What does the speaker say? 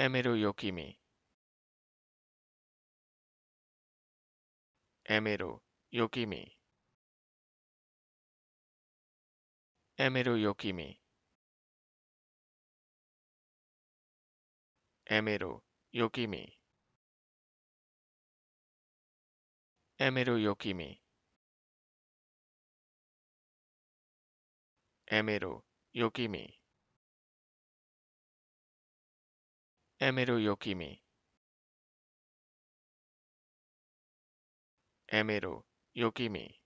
エミルヨキミエミルヨキミエミルヨキミエミルヨキミエミルヨキミエミルヨキミ。エメルヨキみ。エミルよきみ。